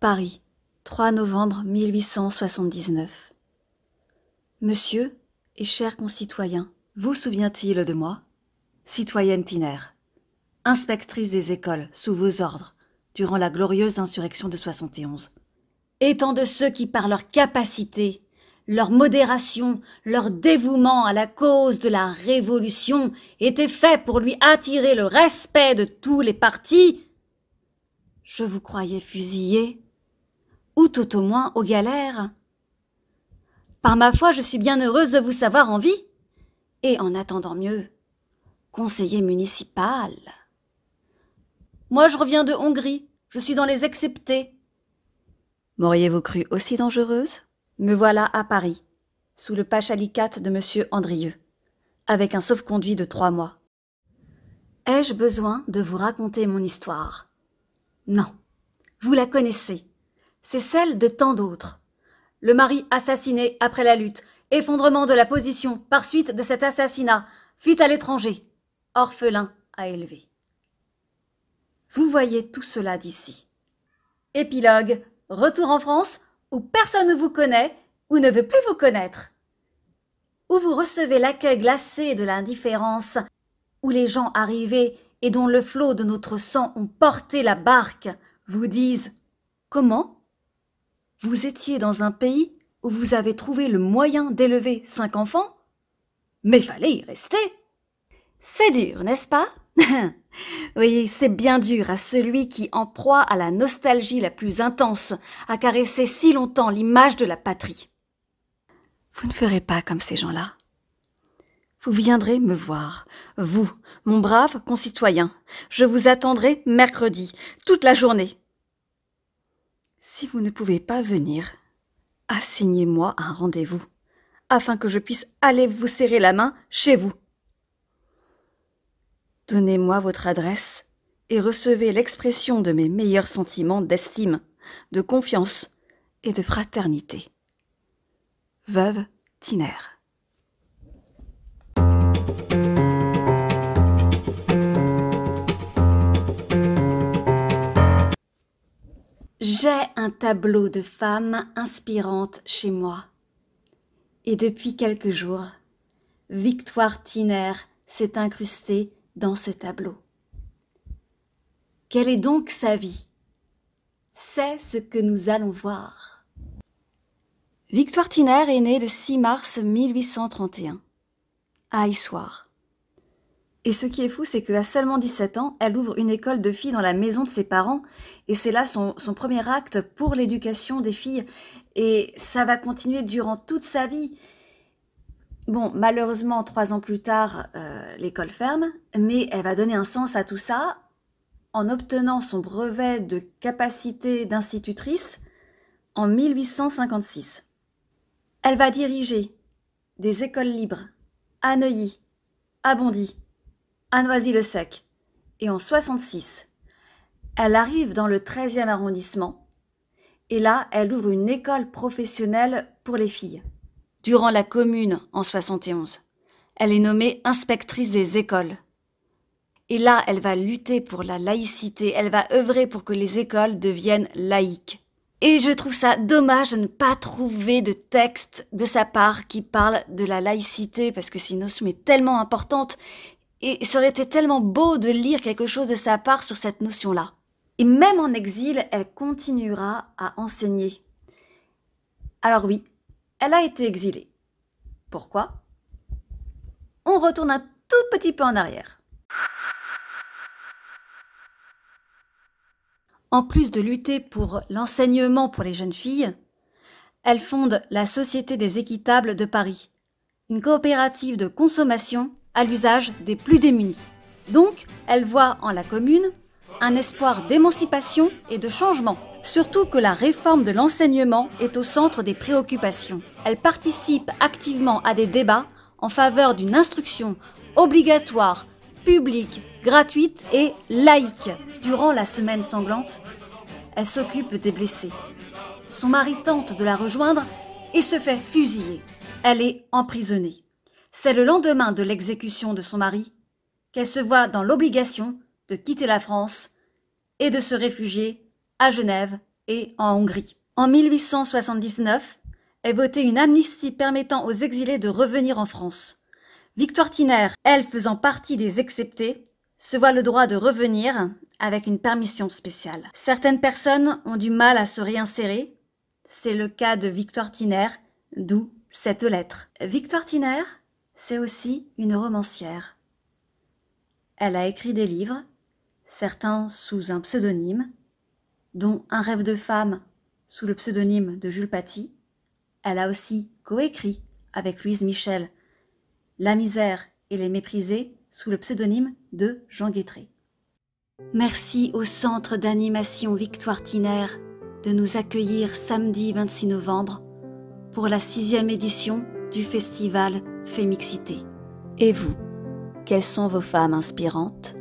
Paris, 3 novembre 1879. Monsieur et chers concitoyens, vous souvient-il de moi Citoyenne Tiner, inspectrice des écoles sous vos ordres durant la glorieuse insurrection de 71. Étant de ceux qui, par leur capacité, leur modération, leur dévouement à la cause de la Révolution étaient faits pour lui attirer le respect de tous les partis, je vous croyais fusillé ou tout au moins aux galères. Par ma foi, je suis bien heureuse de vous savoir en vie. Et en attendant mieux, conseiller municipal. Moi, je reviens de Hongrie. Je suis dans les exceptés. M'auriez-vous cru aussi dangereuse Me voilà à Paris, sous le alicate de M. Andrieux, avec un sauf-conduit de trois mois. Ai-je besoin de vous raconter mon histoire Non, vous la connaissez c'est celle de tant d'autres. Le mari assassiné après la lutte, effondrement de la position par suite de cet assassinat, fuite à l'étranger, orphelin à élever. Vous voyez tout cela d'ici. Épilogue, retour en France où personne ne vous connaît ou ne veut plus vous connaître. Où vous recevez l'accueil glacé de l'indifférence, où les gens arrivés et dont le flot de notre sang ont porté la barque vous disent Comment vous étiez dans un pays où vous avez trouvé le moyen d'élever cinq enfants Mais fallait y rester C'est dur, n'est-ce pas Oui, c'est bien dur à celui qui, en proie à la nostalgie la plus intense, a caressé si longtemps l'image de la patrie. Vous ne ferez pas comme ces gens-là. Vous viendrez me voir, vous, mon brave concitoyen. Je vous attendrai mercredi, toute la journée, si vous ne pouvez pas venir, assignez-moi un rendez-vous, afin que je puisse aller vous serrer la main chez vous. Donnez-moi votre adresse et recevez l'expression de mes meilleurs sentiments d'estime, de confiance et de fraternité. Veuve Tiner. J'ai un tableau de femmes inspirante chez moi. Et depuis quelques jours, Victoire Tiner s'est incrustée dans ce tableau. Quelle est donc sa vie C'est ce que nous allons voir. Victoire Tiner est née le 6 mars 1831 à Issoire. Et ce qui est fou, c'est qu'à seulement 17 ans, elle ouvre une école de filles dans la maison de ses parents, et c'est là son, premier acte pour l'éducation des filles, et ça va continuer durant toute sa vie. Bon, malheureusement, trois ans plus tard, euh, l'école ferme, mais elle va donner un sens à tout ça en obtenant son brevet de capacité d'institutrice en 1856. Elle va diriger des écoles libres à Neuilly, à Bondy, à Noisy-le-Sec. Et en 66, elle arrive dans le 13e arrondissement. Et là, elle ouvre une école professionnelle pour les filles. Durant la commune, en 71, elle est nommée inspectrice des écoles. Et là, elle va lutter pour la laïcité, elle va œuvrer pour que les écoles deviennent laïques. Et je trouve ça dommage de ne pas trouver de texte de sa part qui parle de la laïcité, parce que c'est une notion tellement importante et ça aurait été tellement beau de lire quelque chose de sa part sur cette notion-là. Et même en exil, elle continuera à enseigner. Alors oui, elle a été exilée. Pourquoi On retourne un tout petit peu en arrière. En plus de lutter pour l'enseignement pour les jeunes filles, elle fonde la Société des équitables de Paris, une coopérative de consommation à l'usage des plus démunis. Donc, elle voit en la commune un espoir d'émancipation et de changement, surtout que la réforme de l'enseignement est au centre des préoccupations. Elle participe activement à des débats en faveur d'une instruction obligatoire, publique, gratuite et laïque. Durant la semaine sanglante, elle s'occupe des blessés. Son mari tente de la rejoindre et se fait fusiller. Elle est emprisonnée c'est le lendemain de l'exécution de son mari qu'elle se voit dans l'obligation de quitter la France et de se réfugier à Genève et en Hongrie. En 1879 est votée une amnistie permettant aux exilés de revenir en France. Victoire Tiner, elle faisant partie des exceptés, se voit le droit de revenir avec une permission spéciale. Certaines personnes ont du mal à se réinsérer. C'est le cas de Victoire Tiner, d'où cette lettre. Victoire Tiner c'est aussi une romancière. Elle a écrit des livres, certains sous un pseudonyme, dont Un rêve de femme sous le pseudonyme de Jules Paty. Elle a aussi coécrit avec Louise Michel La misère et les méprisés sous le pseudonyme de Jean Guettré. Merci au Centre d'animation Victoire Tinaire de nous accueillir samedi 26 novembre pour la sixième édition du festival Fémixité. Et vous, quelles sont vos femmes inspirantes